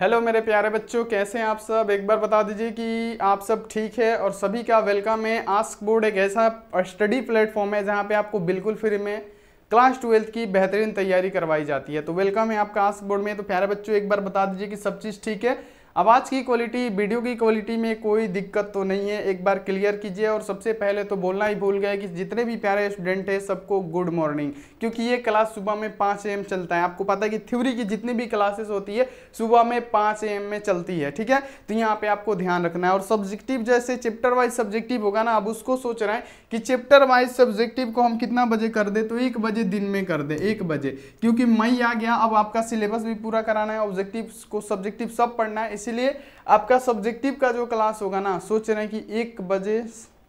hello मेरे प्यारे बच्चों कैसे हैं आप सब एक बार बता दीजिए कि आप सब ठीक है और सभी का वेलकम है आस्क बोर्ड एक ऐसा स्टडी प्लेटफॉर्म है जहां पे आपको बिल्कुल फ्री में क्लास ट्वेल्थ की बेहतरीन तैयारी करवाई जाती है तो वेलकम है आपका आस्क बोर्ड में तो प्यारे बच्चों एक बार बता दीजिए कि सब चीज़ ठीक है आवाज़ की क्वालिटी वीडियो की क्वालिटी में कोई दिक्कत तो नहीं है एक बार क्लियर कीजिए और सबसे पहले तो बोलना ही भूल गए कि जितने भी प्यारे स्टूडेंट हैं सबको गुड मॉर्निंग क्योंकि ये क्लास सुबह में पाँच एम चलता है आपको पता है कि थ्योरी की जितनी भी क्लासेस होती है सुबह में पाँच एम में चलती है ठीक है तो यहाँ पर आपको ध्यान रखना है और सब्जेक्टिव जैसे चैप्टर वाइज सब्जेक्टिव होगा ना आप उसको सोच रहे हैं कि चैप्टर वाइज सब्जेक्टिव को हम कितना बजे कर दें तो एक बजे दिन में कर दें एक बजे क्योंकि मई आ गया अब आपका सिलेबस भी पूरा कराना है ऑब्जेक्टिव को सब्जेक्टिव सब पढ़ना है इसीलिए आपका सब्जेक्टिव का जो क्लास होगा ना सोच रहे हैं कि एक बजे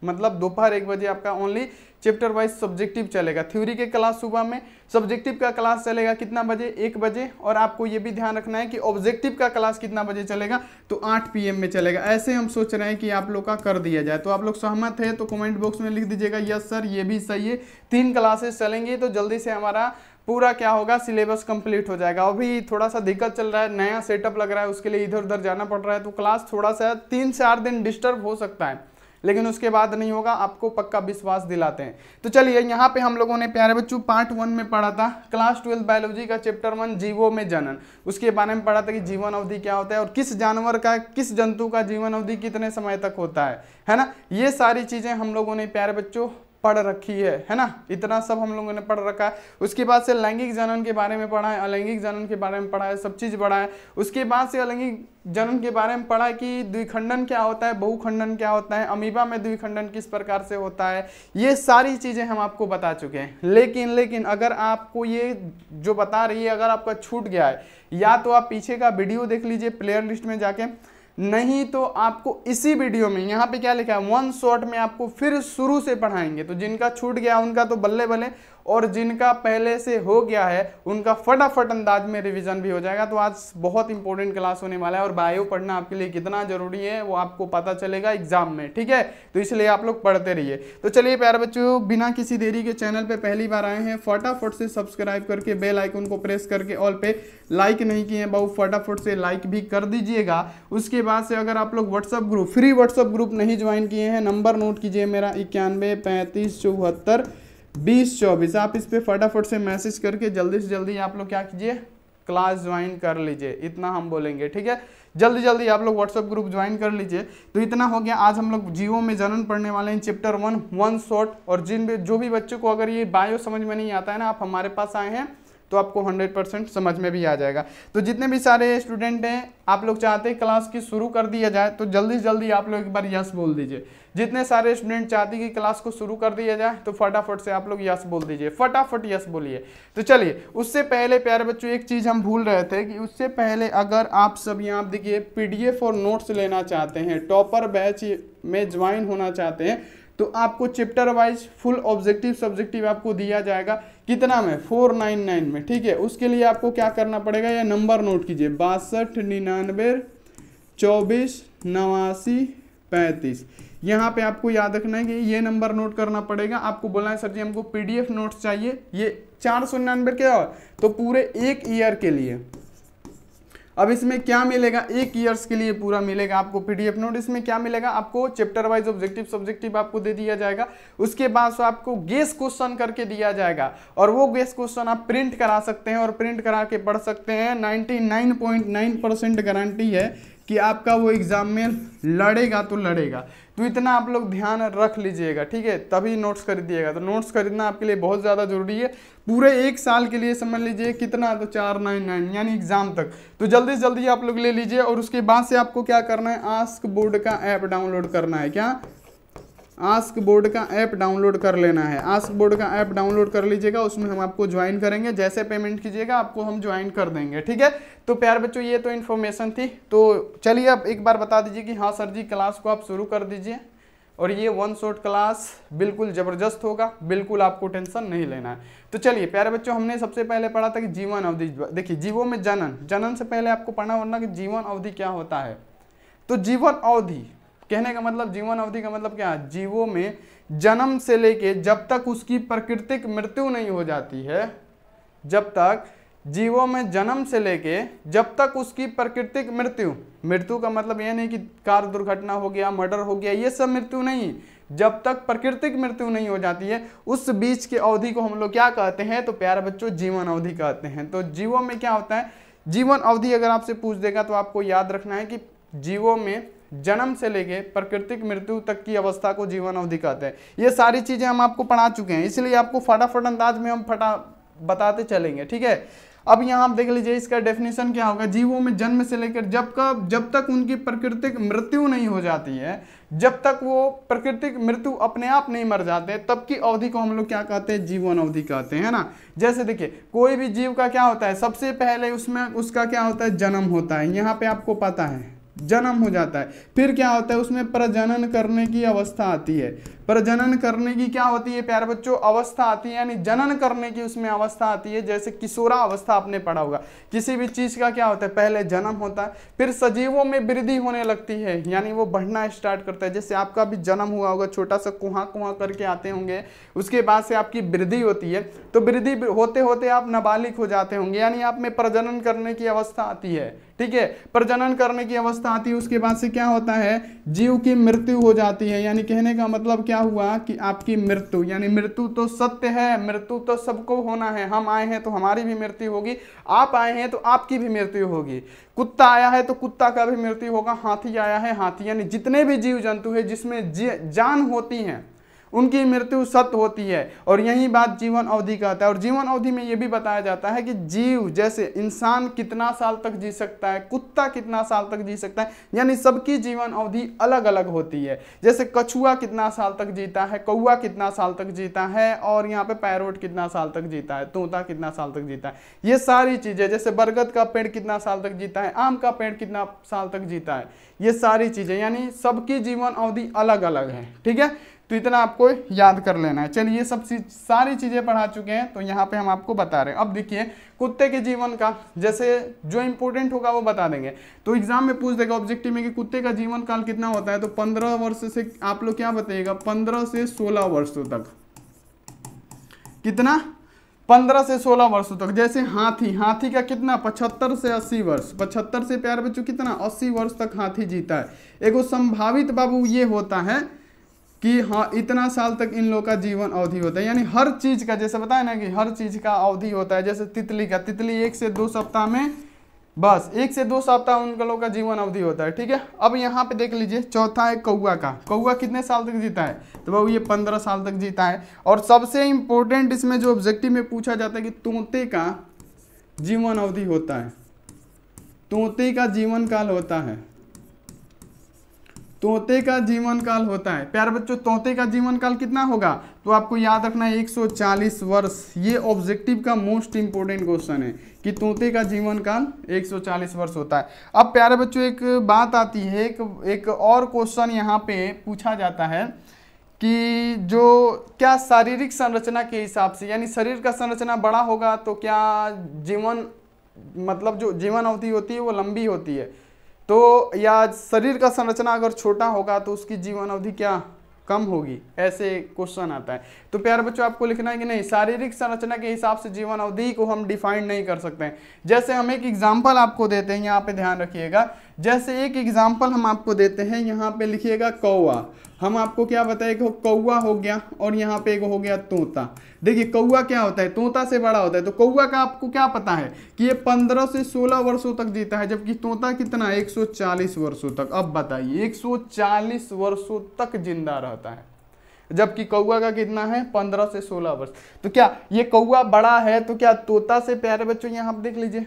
मतलब दोपहर एक बजे आपका ओनली चैप्टर वाइज सब्जेक्टिव चलेगा थ्योरी के क्लास सुबह में सब्जेक्टिव का क्लास चलेगा कितना बजे एक बजे और आपको ये भी ध्यान रखना है कि ऑब्जेक्टिव का क्लास कितना बजे चलेगा तो 8 पीएम में चलेगा ऐसे हम सोच रहे हैं कि आप लोग का कर दिया जाए तो आप लोग सहमत है तो कमेंट बॉक्स में लिख दीजिएगा यस सर ये भी सही है तीन क्लासेस चलेंगे तो जल्दी से हमारा पूरा क्या होगा सिलेबस कंप्लीट हो जाएगा अभी थोड़ा सा दिक्कत चल रहा है नया सेटअप लग रहा है उसके लिए इधर उधर जाना पड़ रहा है तो क्लास थोड़ा सा तीन चार दिन डिस्टर्ब हो सकता है लेकिन उसके बाद नहीं होगा आपको पक्का विश्वास दिलाते हैं तो चलिए यहाँ पे हम लोगों ने प्यारे बच्चों पार्ट वन में पढ़ा था क्लास ट्वेल्थ बायोलॉजी का चैप्टर वन जीवो में जनन उसके बारे में पढ़ा था कि जीवन अवधि क्या होता है और किस जानवर का किस जंतु का जीवन अवधि कितने समय तक होता है है ना ये सारी चीज़ें हम लोगों ने प्यारे बच्चों पढ़ रखी है है ना इतना सब हम लोगों ने पढ़ रखा है उसके बाद से लैंगिक जनन के बारे में पढ़ा है अलैंगिक जनन के बारे में पढ़ा है सब चीज़ पढ़ा है उसके बाद से अलैंगिक जनन के बारे में पढ़ा है कि द्विखंडन क्या होता है बहुखंडन क्या होता है अमीबा में द्विखंडन किस प्रकार से होता है ये सारी चीज़ें हम आपको बता चुके हैं लेकिन लेकिन अगर आपको ये जो बता रही है अगर आपका छूट गया है या तो आप पीछे का वीडियो देख लीजिए प्लेयर लिस्ट में जाके नहीं तो आपको इसी वीडियो में यहाँ पे क्या लिखा है वन शॉट में आपको फिर शुरू से पढ़ाएंगे तो जिनका छूट गया उनका तो बल्ले बल्ले और जिनका पहले से हो गया है उनका फटाफट अंदाज में रिविजन भी हो जाएगा तो आज बहुत इंपॉर्टेंट क्लास होने वाला है और बायो पढ़ना आपके लिए कितना जरूरी है वो आपको पता चलेगा एग्जाम में ठीक है तो इसलिए आप लोग पढ़ते रहिए तो चलिए प्यारे बच्चों बिना किसी देरी के चैनल पर पहली बार आए हैं फटाफट से सब्सक्राइब करके बेल आइकन को प्रेस करके ऑल पे लाइक नहीं किए हैं बहुत फटाफट से लाइक भी कर दीजिएगा उसके बाद से अगर आप लोग WhatsApp group free WhatsApp group नहीं ज्वाइन किए हैं नंबर नोट कीजिए मेरा इक्यानवे पैंतीस चौहत्तर बीस चौबीस आप इस पर फटाफट से मैसेज करके जल्दी से जल्दी आप लोग क्या कीजिए क्लास ज्वाइन कर लीजिए इतना हम बोलेंगे ठीक है जल्दी जल्दी आप लोग व्हाट्सएप ग्रुप ज्वाइन कर लीजिए तो इतना हो गया आज हम लोग जीवो में जनन पढ़ने वाले हैं चैप्टर वन वन शॉर्ट और जिन भी जो भी बच्चों को अगर ये बायो समझ में नहीं आता है ना आप हमारे पास आए हैं तो आपको 100 परसेंट समझ में भी आ जाएगा तो जितने भी सारे स्टूडेंट हैं आप लोग चाहते हैं क्लास की शुरू कर दिया जाए तो जल्दी से जल्दी आप लोग एक बार यस बोल दीजिए जितने सारे स्टूडेंट चाहते हैं कि क्लास को शुरू कर दिया जाए तो फटाफट से आप लोग यस बोल दीजिए फटाफट यस बोलिए तो चलिए उससे पहले प्यारे बच्चों एक चीज़ हम भूल रहे थे कि उससे पहले अगर आप सब यहाँ देखिए पी और नोट्स लेना चाहते हैं टॉपर बैच में ज्वाइन होना चाहते हैं तो आपको chapter wise full objective subjective आपको दिया जाएगा कितना में फोर नाइन नाइन में ठीक है उसके लिए आपको क्या करना पड़ेगा यह नंबर नोट कीजिए बासठ निन्यानवे चौबीस नवासी पैंतीस यहाँ पे आपको याद रखना है कि ये नंबर नोट करना पड़ेगा आपको बोला है सर जी हमको पीडीएफ नोट्स चाहिए ये चार सौ निन्यानबे के और तो पूरे एक ईयर के लिए अब इसमें क्या मिलेगा एक ईयर्स के लिए पूरा मिलेगा आपको पीडीएफ नोट इसमें क्या मिलेगा आपको चैप्टर वाइज ऑब्जेक्टिव सब्जेक्टिव आपको दे दिया जाएगा उसके बाद सो आपको गेस क्वेश्चन करके दिया जाएगा और वो गेस क्वेश्चन आप प्रिंट करा सकते हैं और प्रिंट करा के पढ़ सकते हैं नाइन्टी गारंटी है कि आपका वो एग्ज़ाम में लड़ेगा तो लड़ेगा तो इतना आप लोग ध्यान रख लीजिएगा ठीक है तभी नोट्स खरीदिएगा तो नोट्स खरीदना आपके लिए बहुत ज़्यादा ज़रूरी है पूरे एक साल के लिए समझ लीजिए कितना तो चार नाइन नाइन यानी एग्ज़ाम तक तो जल्दी से जल्दी आप लोग ले लीजिए और उसके बाद से आपको क्या करना है आस्क बोर्ड का ऐप डाउनलोड करना है क्या आस्क बोर्ड का ऐप डाउनलोड कर लेना है आस्क बोर्ड का ऐप डाउनलोड कर लीजिएगा उसमें हम आपको ज्वाइन करेंगे जैसे पेमेंट कीजिएगा आपको हम ज्वाइन कर देंगे ठीक है तो प्यार बच्चों ये तो इन्फॉर्मेशन थी तो चलिए आप एक बार बता दीजिए कि हाँ सर जी क्लास को आप शुरू कर दीजिए और ये वन शॉट क्लास बिल्कुल ज़बरदस्त होगा बिल्कुल आपको टेंशन नहीं लेना है तो चलिए प्यारे बच्चों हमने सबसे पहले पढ़ा था कि जीवन अवधि देखिए जीवों में जनन जनन से पहले आपको पढ़ना वरना कि जीवन अवधि क्या होता है तो जीवन अवधि कहने का मतलब जीवन अवधि का मतलब क्या है जीवों में जन्म से लेके जब तक उसकी प्राकृतिक मृत्यु नहीं हो जाती है जब तक जीवों में जन्म से लेके जब तक उसकी प्राकृतिक मृत्यु मृत्यु का मतलब यह नहीं कि कार दुर्घटना हो गया मर्डर हो गया ये सब मृत्यु नहीं जब तक प्राकृतिक मृत्यु नहीं हो जाती है उस बीच की अवधि को हम लोग क्या कहते हैं तो प्यारे बच्चों जीवन अवधि कहते हैं तो जीवों में क्या होता है जीवन अवधि अगर आपसे पूछ देगा तो आपको याद रखना है कि जीवों में जन्म से लेके प्रकृतिक मृत्यु तक की अवस्था को जीवन अवधि कहते हैं ये सारी चीज़ें हम आपको पढ़ा चुके हैं इसलिए आपको फटाफट अंदाज में हम फटा बताते चलेंगे ठीक है अब यहाँ आप देख लीजिए इसका डेफिनेशन क्या होगा जीवों में जन्म से लेकर जब का जब तक उनकी प्राकृतिक मृत्यु नहीं हो जाती है जब तक वो प्राकृतिक मृत्यु अपने आप नहीं मर जाते तब की अवधि को हम लोग क्या कहते हैं जीवन अवधि कहते हैं ना जैसे देखिए कोई भी जीव का क्या होता है सबसे पहले उसमें उसका क्या होता है जन्म होता है यहाँ पे आपको पता है जन्म हो जाता है फिर क्या होता है उसमें प्रजनन करने की अवस्था आती है प्रजनन करने की क्या होती है प्यारे बच्चों अवस्था आती है यानी जनन करने की उसमें अवस्था आती है जैसे किशोरा अवस्था आपने पढ़ा होगा किसी भी चीज़ का क्या होता है पहले जन्म होता है फिर सजीवों में वृद्धि होने लगती है यानी वो बढ़ना स्टार्ट करता है जैसे आपका भी जन्म हुआ होगा छोटा सा कुहा कुहा करके आते होंगे उसके बाद से आपकी वृद्धि होती है तो वृद्धि होते होते आप नाबालिग हो जाते होंगे यानी आप में प्रजनन करने की अवस्था आती है ठीक है प्रजनन करने की अवस्था आती है उसके बाद से क्या होता है जीव की मृत्यु हो जाती है यानी कहने का मतलब क्या हुआ कि आपकी मृत्यु यानी मृत्यु तो सत्य है मृत्यु तो सबको होना है हम आए हैं तो हमारी भी मृत्यु होगी आप आए हैं तो आपकी भी मृत्यु होगी कुत्ता आया है तो कुत्ता का भी मृत्यु होगा हाथी आया है हाथी यानी जितने भी जीव जंतु है जिसमें जी, जान होती है उनकी मृत्यु सत्य होती है और यही बात जीवन अवधि का है और जीवन अवधि में यह भी बताया जाता है कि जीव जैसे इंसान कितना साल तक जी सकता है कुत्ता कितना साल तक जी सकता है यानी सबकी जीवन अवधि अलग अलग होती है जैसे कछुआ कितना साल तक जीता है कौआ कितना साल तक जीता है और यहाँ पे पैरोट कितना साल तक जीता है तोता कितना साल तक जीता है ये सारी चीज़ें जैसे बरगद का पेड़ कितना साल तक जीता है आम का पेड़ कितना साल तक जीता है ये सारी चीज़ें यानी सबकी जीवन अवधि अलग अलग है ठीक है तो इतना आपको याद कर लेना है चलिए ये सब चीज सारी चीज़ें पढ़ा चुके हैं तो यहाँ पे हम आपको बता रहे हैं अब देखिए कुत्ते के जीवन का जैसे जो इंपोर्टेंट होगा वो बता देंगे तो एग्जाम में पूछ देगा ऑब्जेक्टिव में कि कुत्ते का जीवन काल कितना होता है तो पंद्रह वर्ष से आप लोग क्या बताइएगा पंद्रह से सोलह वर्षों तक कितना पंद्रह से सोलह वर्षों तक जैसे हाथी हाथी का कितना पचहत्तर से अस्सी वर्ष पचहत्तर से प्यार बच्चों कितना अस्सी वर्ष तक हाथी जीता है एगो संभावित बाबू ये होता है कि हाँ इतना साल तक इन लोग का जीवन अवधि होता है यानी हर चीज़ का जैसे बताया ना कि हर चीज़ का अवधि होता है जैसे तितली का तितली एक से दो सप्ताह में बस एक से दो सप्ताह उन लोगों का जीवन अवधि होता है ठीक है अब यहाँ पे देख लीजिए चौथा है कौआ का कौआ कितने साल तक जीता है तो भाई ये पंद्रह साल तक जीता है और सबसे इंपॉर्टेंट इसमें जो ऑब्जेक्टिव में पूछा जाता है कि तोते का जीवन अवधि होता है तोते का जीवन काल होता है तोते का जीवन काल होता है प्यारे बच्चों तोते का जीवन काल कितना होगा तो आपको याद रखना है 140 वर्ष ये ऑब्जेक्टिव का मोस्ट इंपोर्टेंट क्वेश्चन है कि तोते का जीवन काल 140 वर्ष होता है अब प्यारे बच्चों एक बात आती है एक, एक और क्वेश्चन यहाँ पे पूछा जाता है कि जो क्या शारीरिक संरचना के हिसाब से यानी शरीर का संरचना बड़ा होगा तो क्या जीवन मतलब जो जीवन अवधि होती है वो लंबी होती है तो या शरीर का संरचना अगर छोटा होगा तो उसकी जीवन अवधि क्या कम होगी ऐसे क्वेश्चन आता है तो प्यारे बच्चों आपको लिखना है कि नहीं शारीरिक संरचना के हिसाब से जीवन अवधि को हम डिफाइन नहीं कर सकते हैं जैसे हम एक एग्जाम्पल आपको देते हैं यहाँ पे ध्यान रखिएगा जैसे एक एग्जाम्पल हम आपको देते हैं यहाँ पे लिखिएगा कौआ हम आपको क्या बताएगा कौआ हो गया और यहाँ पे एक हो गया तोता देखिए कौआ क्या होता है तोता से बड़ा होता है तो कौआ का आपको क्या पता है कि ये 15 से 16 वर्षों तक जीता है जबकि तोता कितना 140 वर्षों तक अब बताइए 140 वर्षों तक जिंदा रहता है जबकि कौआ का कितना है पंद्रह से सोलह वर्ष तो क्या ये कौआ बड़ा है तो क्या तोता से प्यारे बच्चों यहाँ आप देख लीजिए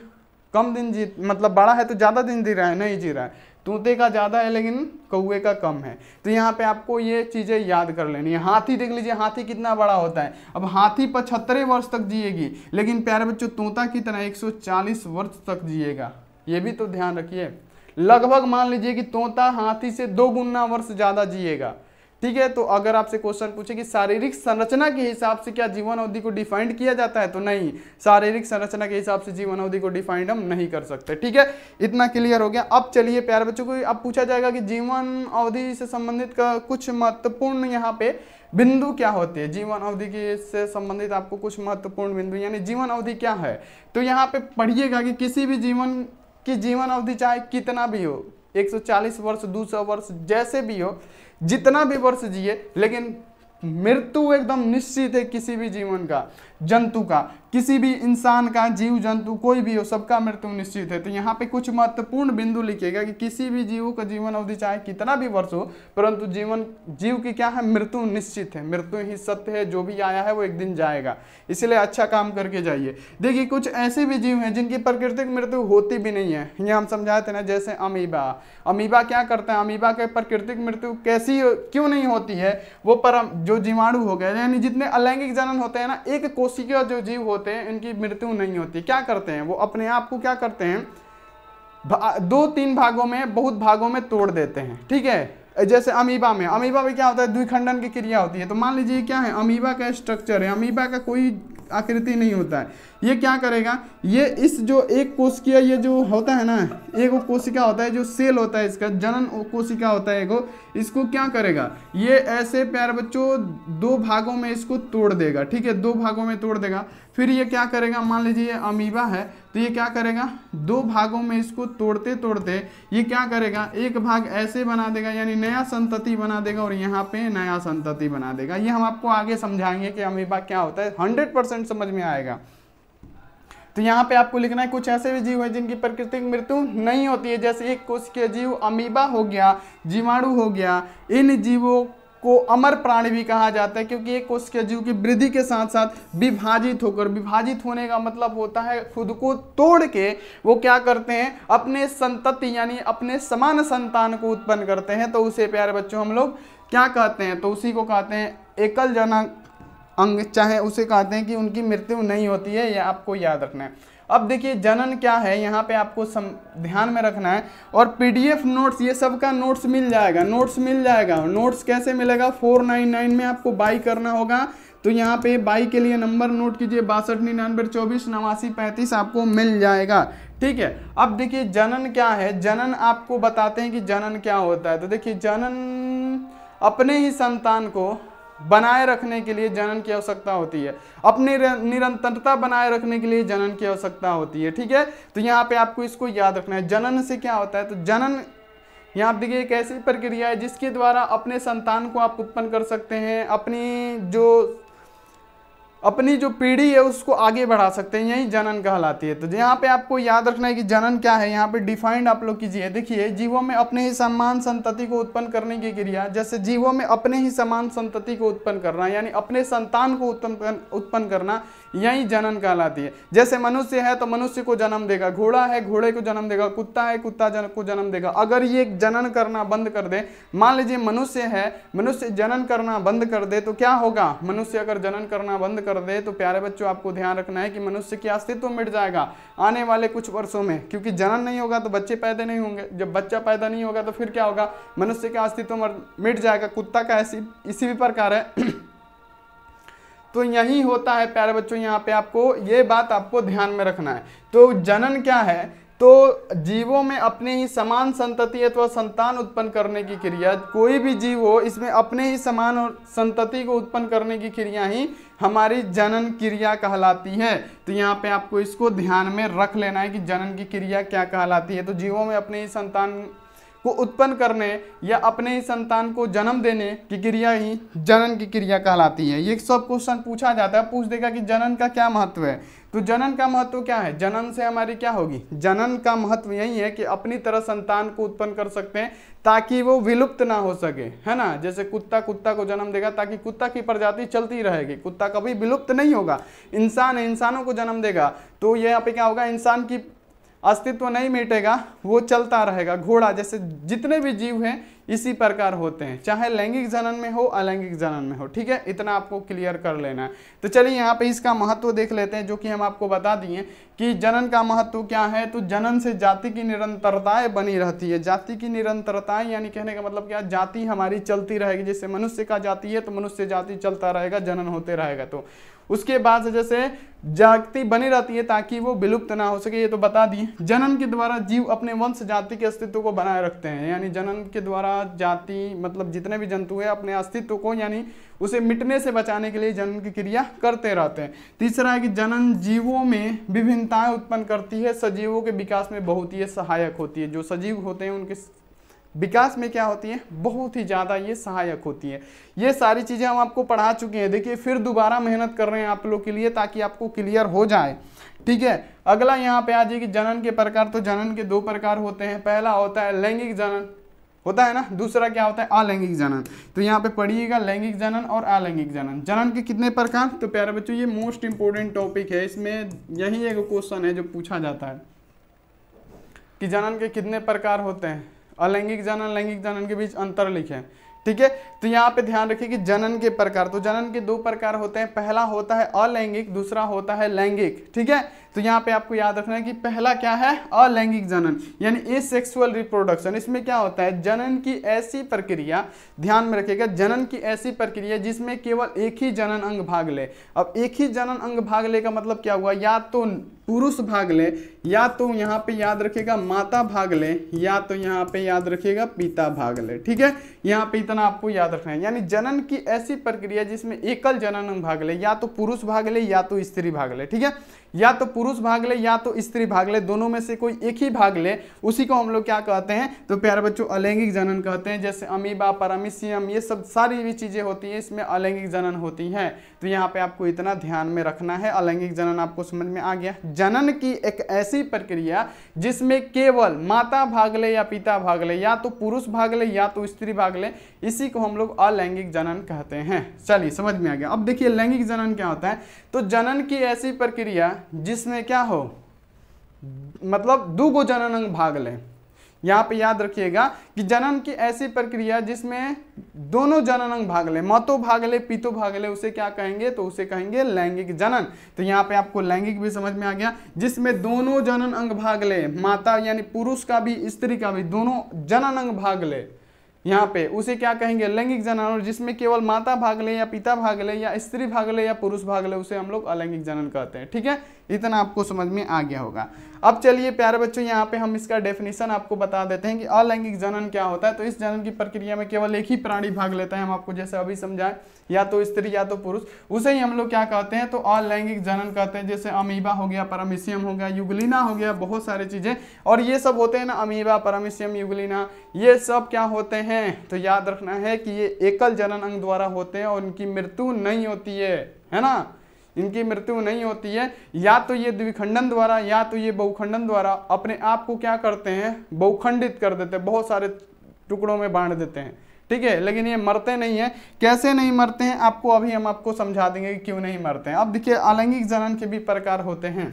कम दिन जी मतलब बड़ा है तो ज़्यादा दिन जी रहा है नहीं जी रहा है तोते का ज़्यादा है लेकिन कौए का कम है तो यहाँ पे आपको ये चीज़ें याद कर लेनी है हाथी देख लीजिए हाथी कितना बड़ा होता है अब हाथी पचहत्तर वर्ष तक जिएगी लेकिन प्यारे बच्चों तोता की तरह 140 वर्ष तक जिएगा ये भी तो ध्यान रखिए लगभग मान लीजिए कि तोता हाथी से दो गुना वर्ष ज़्यादा जिएगा ठीक है तो अगर आपसे क्वेश्चन पूछे कि शारीरिक संरचना के हिसाब से क्या जीवन अवधि को डिफाइंड किया जाता है तो नहीं शारीरिक संरचना के हिसाब से जीवन अवधि को डिफाइंड हम नहीं कर सकते ठीक है इतना क्लियर हो गया अब चलिए प्यारे बच्चों को अब पूछा जाएगा कि जीवन अवधि से संबंधित कुछ महत्वपूर्ण यहाँ पे बिंदु क्या होते हैं जीवन अवधि के से संबंधित आपको कुछ महत्वपूर्ण बिंदु यानी जीवन अवधि क्या है तो यहाँ पे पढ़िएगा कि किसी भी जीवन की जीवन अवधि चाहे कितना भी हो 140 वर्ष 200 वर्ष जैसे भी हो जितना भी वर्ष जिए लेकिन मृत्यु एकदम निश्चित है किसी भी जीवन का जंतु का किसी भी इंसान का जीव जंतु कोई भी हो सबका मृत्यु निश्चित है तो यहाँ पे कुछ महत्वपूर्ण बिंदु लिखेगा कि किसी भी जीव का जीवन अवधि चाहे कितना भी वर्ष हो परंतु जीवन जीव की क्या है मृत्यु निश्चित है मृत्यु ही सत्य है जो भी आया है वो एक दिन जाएगा इसलिए अच्छा काम करके जाइए देखिए कुछ ऐसे भी जीव हैं जिनकी प्राकृतिक मृत्यु होती भी नहीं है ये हम समझाते ना जैसे अमीबा अमीबा क्या करते हैं अमीबा के प्राकृतिक मृत्यु कैसी क्यों नहीं होती है वो परम जो जीवाणु हो गए यानी जितने अलैंगिक जनन होते हैं ना एक कोशिकीय जो जीव होते हैं इनकी मृत्यु नहीं होती क्या करते हैं वो अपने आप को क्या करते हैं दो तीन भागों में बहुत भागों में तोड़ देते हैं ठीक है जैसे अमीबा में अमीबा में क्या होता है द्विखंडन की क्रिया होती है तो मान लीजिए क्या है अमीबा का स्ट्रक्चर है अमीबा का कोई आकृति नहीं होता है ये क्या करेगा ये इस जो एक कोशिकीय ये जो होता है ना एक कोशिका होता है जो सेल होता है इसका जनन कोशिका होता है एगो इसको क्या करेगा ये ऐसे प्यार बच्चों दो भागों में इसको तोड़ देगा ठीक है दो भागों में तोड़ देगा फिर ये क्या करेगा मान लीजिए ये अमीबा है तो ये क्या करेगा दो भागों में इसको तोड़ते तोड़ते ये क्या करेगा एक भाग ऐसे बना देगा यानी नया संतति बना देगा और यहाँ पे नया संतति बना देगा ये हम आपको आगे समझाएंगे कि अमीबा क्या होता है हंड्रेड परसेंट समझ में आएगा तो यहाँ पे आपको लिखना है कुछ ऐसे भी जीव हैं जिनकी प्राकृतिक मृत्यु नहीं होती है जैसे एक के जीव अमीबा हो गया जीवाणु हो गया इन जीवों को अमर प्राणी भी कहा जाता है क्योंकि एक के जीव की वृद्धि के साथ साथ विभाजित होकर विभाजित होने का मतलब होता है खुद को तोड़ के वो क्या करते हैं अपने संतति यानी अपने समान संतान को उत्पन्न करते हैं तो उसे प्यारे बच्चों हम लोग क्या कहते हैं तो उसी को कहते हैं एकल जनक अंग चाहे उसे कहते हैं कि उनकी मृत्यु नहीं होती है यह आपको याद रखना है अब देखिए जनन क्या है यहाँ पे आपको सम ध्यान में रखना है और पीडीएफ नोट्स ये सब का नोट्स मिल जाएगा नोट्स मिल जाएगा नोट्स कैसे मिलेगा 499 में आपको बाई करना होगा तो यहाँ पे बाई के लिए नंबर नोट कीजिए बासठ निन्यानवे चौबीस नवासी पैंतीस आपको मिल जाएगा ठीक है अब देखिए जनन क्या है जनन आपको बताते हैं कि जनन क्या होता है तो देखिए जनन अपने ही संतान को बनाए रखने के लिए जनन की आवश्यकता होती है अपनी निरंतरता बनाए रखने के लिए जनन की आवश्यकता होती है ठीक है तो यहाँ पे आपको इसको याद रखना है जनन से क्या होता है तो जनन यहाँ देखिए एक ऐसी प्रक्रिया है जिसके द्वारा अपने संतान को आप उत्पन्न कर सकते हैं अपनी जो अपनी जो पीढ़ी है उसको आगे बढ़ा सकते हैं यही जनन कहलाती है तो यहाँ पे आपको याद रखना है कि जनन क्या है यहाँ पे डिफाइंड आप लोग कीजिए देखिए जीवों में अपने ही समान संतति को उत्पन्न करने की क्रिया जैसे जीवों में अपने ही समान संतति को उत्पन्न करना यानी अपने संतान को उत्पन्न उत्पन्न करना यही जनन कहलाती है जैसे मनुष्य है तो मनुष्य को जन्म देगा घोड़ा है घोड़े को जन्म देगा कुत्ता है कुत्ता जन, को जन्म देगा अगर ये जनन करना बंद कर दे मान लीजिए मनुष्य है मनुष्य जनन करना बंद कर दे तो क्या होगा मनुष्य अगर जनन करना बंद कर दे तो प्यारे बच्चों आपको ध्यान रखना है कि मनुष्य की अस्तित्व मिट जाएगा आने वाले कुछ वर्षों में क्योंकि जनन नहीं होगा तो बच्चे पैदा नहीं होंगे जब बच्चा पैदा नहीं होगा तो फिर क्या होगा मनुष्य का अस्तित्व मिट जाएगा कुत्ता का ऐसी इसी भी प्रकार है तो यही होता है प्यारे बच्चों यहाँ पे आपको ये बात आपको ध्यान में रखना है तो जनन क्या है तो जीवों में अपने ही समान संतति अथवा संतान उत्पन्न करने की क्रिया कोई भी जीव हो इसमें अपने ही समान और संतति को उत्पन्न करने की क्रिया ही हमारी जनन क्रिया कहलाती है तो यहाँ पे आपको इसको ध्यान में रख लेना है कि जनन की क्रिया क्या कहलाती है तो जीवों में अपने ही संतान को उत्पन्न करने या अपने ही संतान को जन्म देने की क्रिया ही जनन की क्रिया कहलाती है ये सब क्वेश्चन पूछा जाता है पूछ देगा कि जनन का क्या महत्व है तो जनन का महत्व क्या है जनन से हमारी क्या होगी जनन का महत्व यही है कि अपनी तरह संतान को उत्पन्न कर सकते हैं ताकि वो विलुप्त ना हो सके है ना जैसे कुत्ता कुत्ता को जन्म देगा ताकि कुत्ता की प्रजाति चलती रहेगी कुत्ता कभी विलुप्त नहीं होगा इंसान इंसानों को जन्म देगा तो यहाँ पे क्या होगा इंसान की अस्तित्व नहीं मिटेगा वो चलता रहेगा घोड़ा जैसे जितने भी जीव हैं इसी प्रकार होते हैं चाहे लैंगिक जनन में हो अलैंगिक जनन में हो ठीक है इतना आपको क्लियर कर लेना है तो चलिए यहाँ पे इसका महत्व देख लेते हैं जो कि हम आपको बता दिए कि जनन का महत्व क्या है तो जनन से जाति की निरंतरताएं बनी रहती है जाति की निरंतरताएं यानी कहने का मतलब क्या जाति हमारी चलती रहेगी जैसे मनुष्य का जाति है तो मनुष्य जाति चलता रहेगा जनन होते रहेगा तो उसके बाद जैसे जाति बनी रहती है ताकि वो विलुप्त ना हो सके ये तो बता दिए जनन के द्वारा जीव अपने वंश जाति के अस्तित्व को बनाए रखते हैं यानी जनन के द्वारा जाति मतलब जितने भी जंतु है अपने अस्तित्व को यानी उसे मिटने से बचाने के लिए जनन की क्रिया करते रहते हैं तीसरा है कि जनन जीवों में विभिन्नताएं उत्पन्न करती है सजीवों के विकास में बहुत ही सहायक होती है जो सजीव होते हैं उनके विकास में क्या होती है बहुत ही ज़्यादा ये सहायक होती है ये सारी चीज़ें हम आपको पढ़ा चुके हैं देखिए फिर दोबारा मेहनत कर रहे हैं आप लोग के लिए ताकि आपको क्लियर हो जाए ठीक है अगला यहाँ पे आ जाए कि जनन के प्रकार तो जनन के दो प्रकार होते हैं पहला होता है लैंगिक जनन होता है ना दूसरा क्या होता है अलैंगिक जनन तो यहाँ पे पढ़िएगा लैंगिक जनन और अलैंगिक जनन जनन के कितने प्रकार तो प्यारे बच्चों ये मोस्ट इंपोर्टेंट टॉपिक है इसमें यही एक क्वेश्चन है जो पूछा जाता है कि जनन के कितने प्रकार होते हैं अलैंगिक जनन लैंगिक जनन के बीच अंतर लिखे ठीक है तो यहाँ पे ध्यान रखिए कि जनन के प्रकार तो जनन के दो प्रकार होते हैं पहला होता है अलैंगिक दूसरा होता है लैंगिक ठीक है तो यहाँ पे आपको याद रखना है कि पहला क्या है अलैंगिक जनन यानी ए सेक्सुअल रिप्रोडक्शन इसमें क्या होता है जनन की ऐसी प्रक्रिया ध्यान में रखिएगा जनन की ऐसी प्रक्रिया जिसमें केवल एक ही जनन अंग भाग ले अब एक ही जनन अंग भाग ले का मतलब क्या हुआ या तो पुरुष भाग ले या तो यहाँ पे याद रखेगा माता भाग ले या तो यहाँ पे याद रखेगा पिता भाग ले ठीक है यहाँ पे इतना आपको याद रखना है यानी जनन की ऐसी प्रक्रिया जिसमें एकल जनन अंग भाग ले या तो पुरुष भाग ले या तो स्त्री भाग ले ठीक है या तो पुरुष भाग ले या तो स्त्री भाग ले दोनों में से कोई एक ही भाग ले उसी को हम लोग क्या कहते हैं तो प्यारे बच्चों अलैंगिक जनन कहते हैं जैसे अमीबा परमिसियम ये सब सारी भी चीज़ें होती हैं इसमें अलैंगिक जनन होती हैं तो यहाँ पे आपको इतना ध्यान में रखना है अलैंगिक जनन आपको समझ में आ गया जनन की एक ऐसी प्रक्रिया जिसमें केवल माता भाग ले या पिता भाग ले या तो पुरुष भाग ले या तो स्त्री भाग ले इसी को हम लोग अलैंगिक जनन कहते हैं चलिए समझ में आ गया अब देखिए लैंगिक जनन क्या होता है तो जनन की ऐसी प्रक्रिया जिसमें इसमें क्या हो मतलब दो गो जनन अंग भाग लें यहाँ पे याद रखिएगा कि जनन की ऐसी प्रक्रिया जिसमें दोनों जनन अंग भाग ले मतों भाग ले पीतो भाग ले उसे क्या कहेंगे तो उसे कहेंगे लैंगिक जनन तो यहाँ पे आपको लैंगिक भी समझ में आ गया जिसमें दोनों जनन अंग भाग ले माता यानी पुरुष का भी स्त्री का भी दोनों जनन अंग भाग ले यहाँ पे उसे क्या कहेंगे लैंगिक जनन और जिसमें केवल माता भाग ले या पिता भाग ले या स्त्री भाग ले या पुरुष भाग ले उसे हम लोग अलैंगिक जनन कहते हैं ठीक है इतना आपको समझ में आ गया होगा अब चलिए प्यारे बच्चों यहाँ पे हम इसका डेफिनेशन आपको बता देते हैं कि अलैंगिक जनन क्या होता है तो इस जनन की प्रक्रिया में केवल एक ही प्राणी भाग लेता है हम आपको जैसे अभी समझाएं या तो स्त्री या तो पुरुष उसे ही हम लोग क्या कहते हैं तो अलैंगिक जनन कहते हैं जैसे अमीबा हो गया परमिशियम हो गया युगलिना हो गया बहुत सारी चीज़ें और ये सब होते हैं ना अमीबा परमिशियम युगलिना ये सब क्या होते हैं तो याद रखना है कि ये एकल जनन अंग द्वारा होते हैं और उनकी मृत्यु नहीं होती है है ना इनकी मृत्यु नहीं होती है या तो ये द्विखंडन द्वारा या तो ये बहुखंडन द्वारा अपने आप को क्या करते हैं बहुखंडित कर देते हैं बहुत सारे टुकड़ों में बांट देते हैं ठीक है लेकिन ये मरते नहीं है कैसे नहीं मरते हैं आपको अभी हम आपको समझा देंगे कि क्यों नहीं मरते हैं अब देखिए अलैंगिक जनन के भी प्रकार होते हैं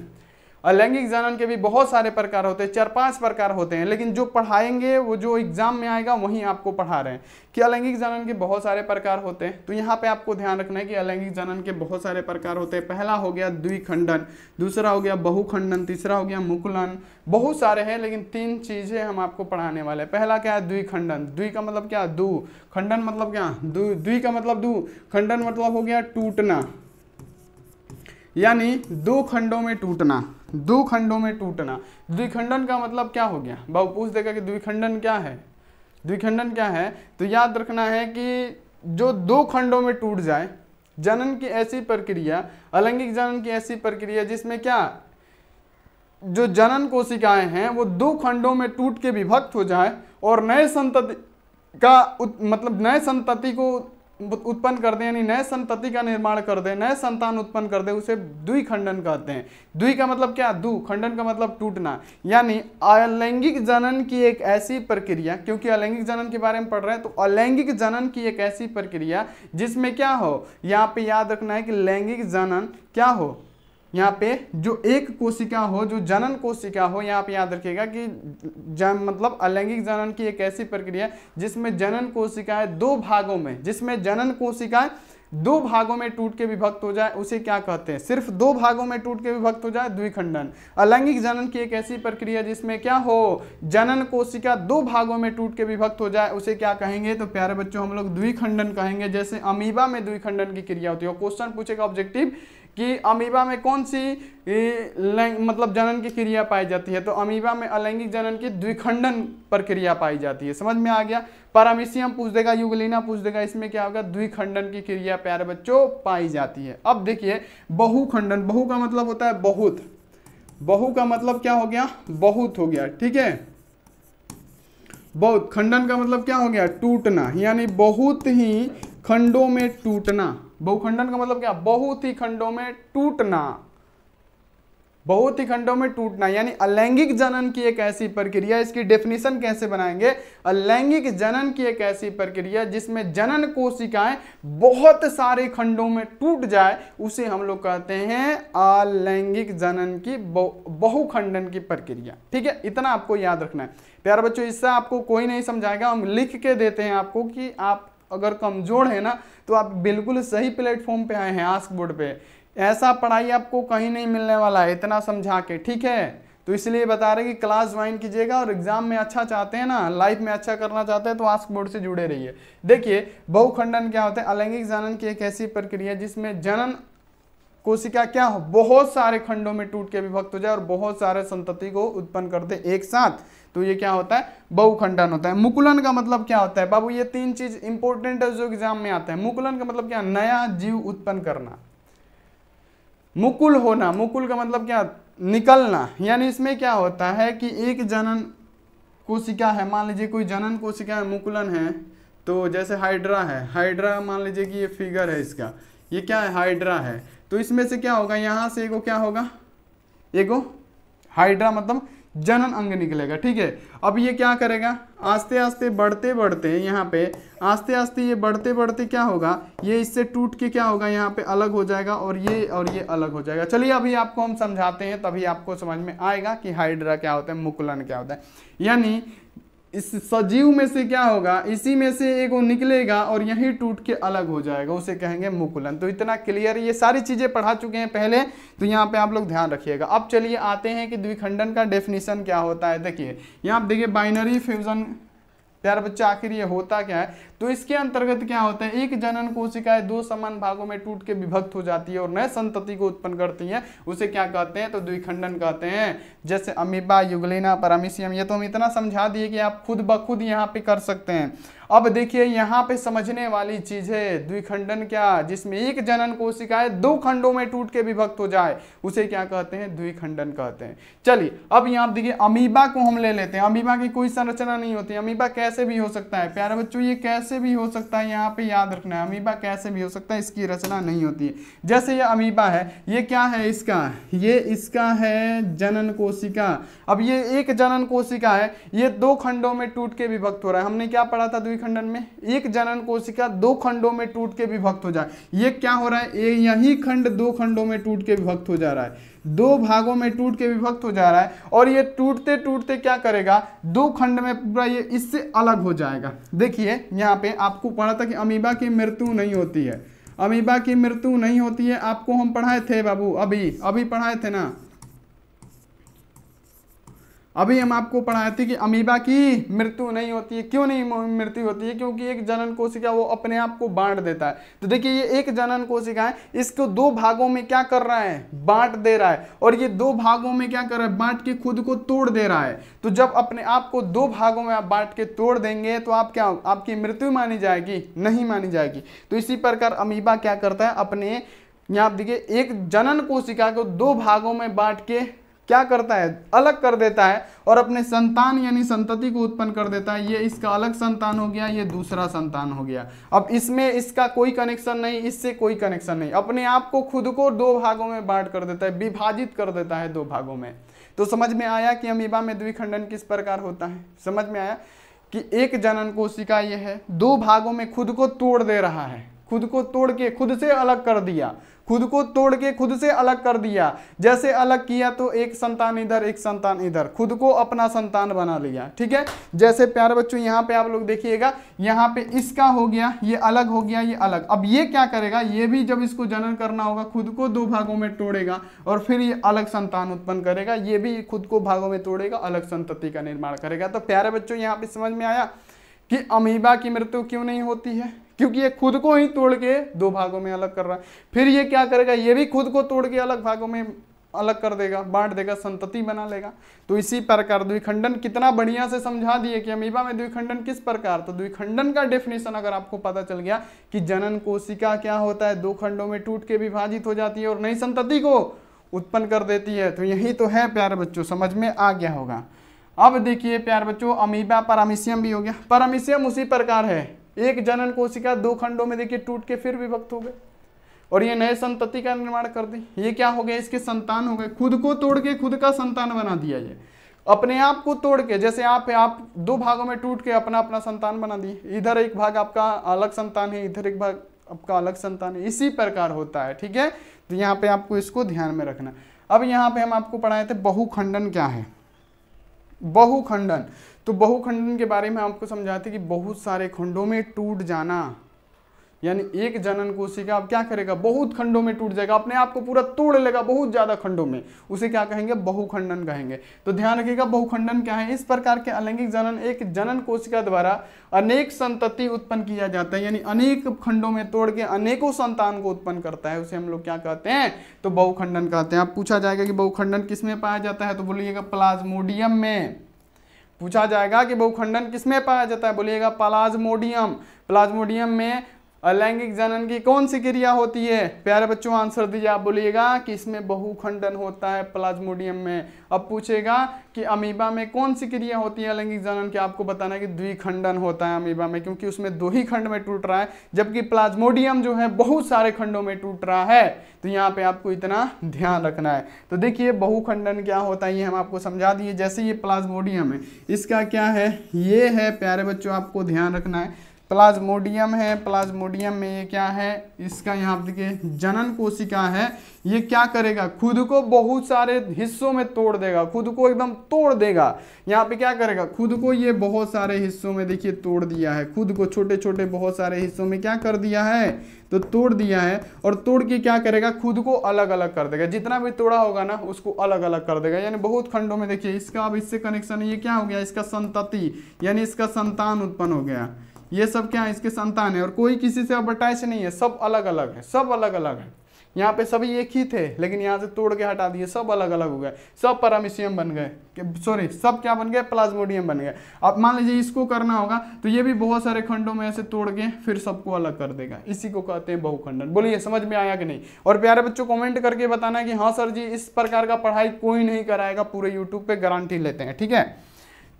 अलैंगिक जनन के भी बहुत सारे प्रकार होते हैं चार पांच प्रकार होते हैं लेकिन जो पढ़ाएंगे वो जो एग्जाम में आएगा वहीं आपको पढ़ा रहे हैं कि अलैंगिक जनन के बहुत सारे प्रकार होते हैं तो यहाँ पे आपको ध्यान रखना है कि अलैंगिक जनन के बहुत सारे प्रकार होते हैं पहला हो गया द्विखंडन दूसरा हो गया बहुखंडन तीसरा हो गया मुकुलन बहुत सारे हैं लेकिन तीन चीज़ें हम आपको पढ़ाने वाले हैं पहला क्या है द्विखंडन द्वि का मतलब क्या दू खंडन मतलब क्या द्वि का मतलब दू खंडन मतलब हो गया टूटना यानी दो खंडों में टूटना दो खंडों में टूटना द्विखंडन का मतलब क्या हो गया बाबू पूछ देगा कि द्विखंडन क्या है द्विखंडन क्या है तो याद रखना है कि जो दो खंडों में टूट जाए जनन की ऐसी प्रक्रिया अलैंगिक जनन की ऐसी प्रक्रिया जिसमें क्या जो जनन कोशिकाएं हैं वो दो खंडों में टूट के विभक्त हो जाए और नए संतति का मतलब नए संतति को उत्पन्न कर दे यानी नए संतति का निर्माण कर दे नए संतान उत्पन्न कर दे उसे द्वि खंडन कहते हैं द्वि का मतलब क्या दु खंडन का मतलब टूटना यानी अलैंगिक जनन की एक ऐसी प्रक्रिया क्योंकि अलैंगिक जनन के बारे में पढ़ रहे हैं तो अलैंगिक जनन की एक ऐसी प्रक्रिया जिसमें क्या हो यहाँ पे याद रखना है कि लैंगिक जनन क्या हो यहाँ पे जो एक कोशिका हो जो जनन कोशिका हो यहाँ पे याद रखिएगा कि जन मतलब अलैंगिक जनन की एक ऐसी प्रक्रिया जिसमें जनन है दो भागों में जिसमें जनन कोशिकाएं दो भागों में टूट के विभक्त हो जाए उसे क्या कहते हैं सिर्फ दो भागों में टूट के विभक्त हो जाए द्विखंडन अलैंगिक जनन की एक ऐसी प्रक्रिया जिसमें क्या हो जनन कोशिका दो भागों में टूट के विभक्त हो जाए उसे क्या कहेंगे तो प्यारे बच्चों हम लोग द्विखंडन कहेंगे जैसे अमीबा में द्विखंडन की क्रिया होती है क्वेश्चन पूछेगा ऑब्जेक्टिव कि अमीबा में कौन सी मतलब जनन की क्रिया पाई जाती है तो अमीबा में अलैंगिक जनन की द्विखंडन प्रक्रिया पाई जाती है समझ में आ गया परामिशियम पूछ देगा युगलीना पूछ देगा इसमें क्या होगा द्विखंडन की क्रिया प्यारे बच्चों पाई जाती है अब देखिए बहुखंडन बहु का मतलब होता है बहुत बहु का मतलब क्या हो गया बहुत हो गया ठीक है बहुत खंडन का मतलब क्या हो गया टूटना यानी बहुत ही खंडों में टूटना बहुखंडन का मतलब क्या बहुत ही खंडों में टूटना बहुत ही खंडों में टूटना यानी अलैंगिक जनन की एक ऐसी प्रक्रिया इसकी डेफिनेशन कैसे बनाएंगे अलैंगिक जनन की एक ऐसी प्रक्रिया जिसमें जनन कोशिकाएं बहुत सारे खंडों में टूट जाए उसे हम लोग कहते हैं अलैंगिक जनन की बहुखंडन की प्रक्रिया ठीक है इतना आपको याद रखना है प्यार बच्चों इससे आपको कोई नहीं समझाएगा हम लिख के देते हैं आपको कि आप अगर कमज़ोर है ना तो आप बिल्कुल सही प्लेटफॉर्म पे आए हैं आस्क बोर्ड पे ऐसा पढ़ाई आपको कहीं नहीं मिलने वाला है इतना समझा के ठीक है तो इसलिए बता रहे कि क्लास ज्वाइन कीजिएगा और एग्जाम में अच्छा चाहते हैं ना लाइफ में अच्छा करना चाहते हैं तो आस्क बोर्ड से जुड़े रहिए देखिए बहुखंडन क्या होता है अलैंगिक जनन की एक ऐसी प्रक्रिया जिसमें जनन कोशिका क्या हो बहुत सारे खंडों में टूट के विभक्त हो जाए और बहुत सारे संतति को उत्पन्न करते एक साथ तो ये क्या होता है बहुखंडन होता है मुकुलन का मतलब क्या होता है बाबू ये तीन चीज इंपोर्टेंट है जो एग्जाम में आता है मुकुलन का मतलब क्या नया जीव उत्पन्न करना मुकुल होना मुकुल का मतलब क्या निकलना यानी इसमें क्या होता है कि एक जनन कोशिका है मान लीजिए कोई जनन कोशिका है मुकुलन है तो जैसे हाइड्रा है हाइड्रा मान लीजिए कि ये फिगर है इसका ये क्या है हाइड्रा है तो इसमें से क्या होगा यहाँ से एगो क्या होगा एगो हाइड्रा मतलब जनन अंग निकलेगा ठीक है अब ये क्या करेगा आस्ते आस्ते बढ़ते बढ़ते यहाँ पे आस्ते आस्ते ये बढ़ते बढ़ते क्या होगा ये इससे टूट के क्या होगा यहाँ पे अलग हो जाएगा और ये और ये अलग हो जाएगा चलिए अभी आपको हम समझाते हैं तभी आपको समझ में आएगा कि हाइड्रा क्या होता है मुकुलन क्या होता है यानी इस सजीव में से क्या होगा इसी में से एक वो निकलेगा और यहीं टूट के अलग हो जाएगा उसे कहेंगे मुकुलन तो इतना क्लियर ये सारी चीज़ें पढ़ा चुके हैं पहले तो यहाँ पे आप लोग ध्यान रखिएगा अब चलिए आते हैं कि द्विखंडन का डेफिनेशन क्या होता है देखिए यहाँ आप देखिए बाइनरी फ्यूजन प्यार बच्चा आखिर ये होता क्या है तो इसके अंतर्गत क्या होता है एक जनन कोशिकाएं दो समान भागों में टूट के विभक्त हो जाती है और नए संतति को उत्पन्न करती है उसे क्या कहते हैं तो द्विखंडन कहते हैं जैसे अमीबा युगलेना परामिशियम ये तो हम इतना समझा दिए कि आप खुद ब खुद यहाँ पे कर सकते हैं अब देखिए यहाँ पे समझने वाली चीज है द्विखंडन क्या जिसमें एक जनन कोशिकाएं दो खंडों में टूट के विभक्त हो जाए उसे क्या कहते हैं द्विखंडन कहते हैं चलिए अब यहाँ देखिए अमीबा को हम ले लेते हैं अमीबा की कोई संरचना नहीं होती अमीबा कैसे भी हो सकता है प्यारे बच्चों ये कैसे कैसे भी हो सकता है यहाँ पे याद रखना है अमीबा कैसे भी हो सकता है इसकी रचना नहीं होती है जैसे ये अमीबा है ये क्या है इसका ये इसका है जनन कोशिका अब ये एक जनन कोशिका है ये दो खंडों में टूट के विभक्त हो रहा है हमने क्या पढ़ा था द्विखंडन में एक जनन कोशिका दो खंडों में टूट के विभक्त हो जाए ये क्या हो रहा है यही खंड दो खंडों में टूट के विभक्त हो जा रहा है दो भागों में टूट के विभक्त हो जा रहा है और ये टूटते टूटते क्या करेगा दो खंड में पूरा ये इससे अलग हो जाएगा देखिए यहाँ पे आपको पढ़ा था कि अमीबा की मृत्यु नहीं होती है अमीबा की मृत्यु नहीं होती है आपको हम पढ़ाए थे बाबू अभी अभी पढ़ाए थे ना अभी हम आपको पढ़ाए थे कि अमीबा की मृत्यु नहीं होती है क्यों नहीं मृत्यु होती है क्योंकि एक जनन कोशिका वो अपने आप को बांट देता है तो देखिए ये एक जनन कोशिका है इसको दो भागों में क्या कर रहा है बांट दे रहा है और ये दो भागों में क्या कर रहा है बांट के खुद को तोड़ दे रहा है तो जब अपने आप को दो भागों में आप बांट के तोड़ देंगे तो आप क्या आपकी मृत्यु मानी जाएगी नहीं मानी जाएगी तो इसी प्रकार अमीबा क्या करता है अपने यहाँ आप देखिए एक जनन कोशिका को दो भागों में बांट के क्या करता है अलग कर देता है और अपने संतान यानी संतति को उत्पन्न कर देता है ये इसका अलग संतान हो गया ये दूसरा संतान हो गया अब इसमें इसका कोई कनेक्शन नहीं इससे कोई कनेक्शन नहीं अपने आप को खुद को दो भागों में बांट कर देता है विभाजित कर देता है दो भागों में तो समझ में आया कि अमीबा में द्विखंडन किस प्रकार होता है समझ में आया कि एक जनन कोशिका यह है दो भागों में खुद को तोड़ दे रहा है खुद को तोड़ के खुद से अलग कर दिया खुद को तोड़ के खुद से अलग कर दिया जैसे अलग किया तो एक संतान इधर एक संतान इधर खुद को अपना संतान बना लिया ठीक है जैसे प्यारे बच्चों यहाँ पे आप लोग देखिएगा यहाँ पे इसका हो गया ये अलग हो गया ये अलग अब ये क्या करेगा ये भी जब इसको जनन करना होगा खुद को दो भागों में तोड़ेगा और फिर ये अलग संतान उत्पन्न करेगा ये भी खुद को भागों में तोड़ेगा अलग संतति का निर्माण करेगा तो प्यारे बच्चों यहाँ पे समझ में आया कि अमीबा की मृत्यु क्यों नहीं होती है क्योंकि ये खुद को ही तोड़ के दो भागों में अलग कर रहा है फिर ये क्या करेगा ये भी खुद को तोड़ के अलग भागों में अलग कर देगा बांट देगा संतति बना लेगा तो इसी प्रकार द्विखंडन कितना बढ़िया से समझा दिए कि अमीबा में द्विखंडन किस प्रकार तो द्विखंडन का डेफिनेशन अगर आपको पता चल गया कि जनन कोशिका क्या होता है दो खंडों में टूट के विभाजित हो जाती है और नई संतति को उत्पन्न कर देती है तो यही तो है प्यारे बच्चों समझ में आ गया होगा अब देखिए प्यार बच्चों अमीबा परामिशियम भी हो गया परामिशियम उसी प्रकार है एक जनन कोशिका दो खंडों में देखिए टूट के फिर विभक्त हो गए और ये नए संतति का निर्माण कर दी ये क्या हो गया इसके संतान हो गए खुद को तोड़ के खुद का संतान बना दिया ये अपने आप को तोड़ के जैसे आप आप दो भागों में टूट के अपना अपना संतान बना दिए इधर एक भाग आपका अलग संतान है इधर एक भाग आपका अलग संतान है इसी प्रकार होता है ठीक है तो यहाँ पे आपको इसको ध्यान में रखना अब यहाँ पे हम आपको पढ़ाए थे बहुखंडन क्या है बहुखंडन तो बहुखंडन के बारे में आपको समझाते कि बहुत सारे खंडों में टूट जाना यानी एक जनन कोशिका अब क्या करेगा बहुत खंडों में टूट जाएगा अपने आप को पूरा तोड़ लेगा बहुत ज्यादा खंडों में उसे क्या कहेंगे बहुखंडन कहेंगे तो ध्यान रखिएगा बहुखंडन क्या है इस प्रकार के अलैंगिक जनन एक जनन कोशिका द्वारा अनेक संतति उत्पन्न किया जाता है यानी अनेक खंडों में तोड़ के अनेकों संतान को उत्पन्न करता है उसे हम लोग क्या कहते हैं तो बहुखंडन कहते हैं अब पूछा जाएगा कि बहुखंडन किस में पाया जाता है तो बोलिएगा प्लाज्मोडियम में पूछा जाएगा कि बहुखंडन किसमें पाया जाता है बोलिएगा प्लाज्मोडियम प्लाज्मोडियम में अलैंगिक जनन की कौन सी क्रिया होती है प्यारे बच्चों आंसर दीजिए आप बोलिएगा कि इसमें बहुखंडन होता है प्लाज्मोडियम में अब पूछेगा कि अमीबा में कौन सी क्रिया होती है अलैंगिक जनन की आपको बताना है कि द्विखंडन होता है अमीबा में क्योंकि उसमें दो ही खंड में टूट रहा है जबकि प्लाज्मोडियम जो है बहुत सारे खंडों में टूट रहा है तो यहाँ पे आपको इतना ध्यान रखना है तो देखिए बहुखंडन क्या होता है ये हम आपको समझा दिए जैसे ये प्लाज्मोडियम है इसका क्या है ये है प्यारे बच्चों आपको ध्यान रखना है प्लाज्मोडियम है प्लाज्मोडियम में ये क्या है इसका यहाँ देखिए जनन कोशिका है ये क्या करेगा खुद को बहुत सारे हिस्सों में तोड़ देगा खुद को एकदम तोड़ देगा यहाँ पे क्या करेगा खुद को ये बहुत सारे हिस्सों में देखिए तोड़ दिया है खुद को छोटे छोटे बहुत सारे हिस्सों में क्या कर दिया है तो तोड़ दिया है और तोड़ के क्या करेगा खुद को अलग अलग कर देगा जितना भी तोड़ा होगा ना उसको अलग अलग कर देगा यानी बहुत खंडों में देखिए इसका अब इससे कनेक्शन ये क्या हो गया इसका संतति यानी इसका संतान उत्पन्न हो गया ये सब क्या है इसके संतान है और कोई किसी से अब अटैच नहीं है सब अलग अलग है सब अलग अलग है यहाँ पे सभी एक ही थे लेकिन यहाँ से तोड़ के हटा दिए सब अलग अलग हो गए सब परामिशियम बन गए सॉरी सब क्या बन गए प्लाज्मोडियम बन गए अब मान लीजिए इसको करना होगा तो ये भी बहुत सारे खंडों में ऐसे तोड़ के फिर सबको अलग कर देगा इसी को कहते हैं बहुखंडन बोलिए समझ में आया कि नहीं और प्यारे बच्चों कॉमेंट करके बताना कि हाँ सर जी इस प्रकार का पढ़ाई कोई नहीं कराएगा पूरे यूट्यूब पर गारंटी लेते हैं ठीक है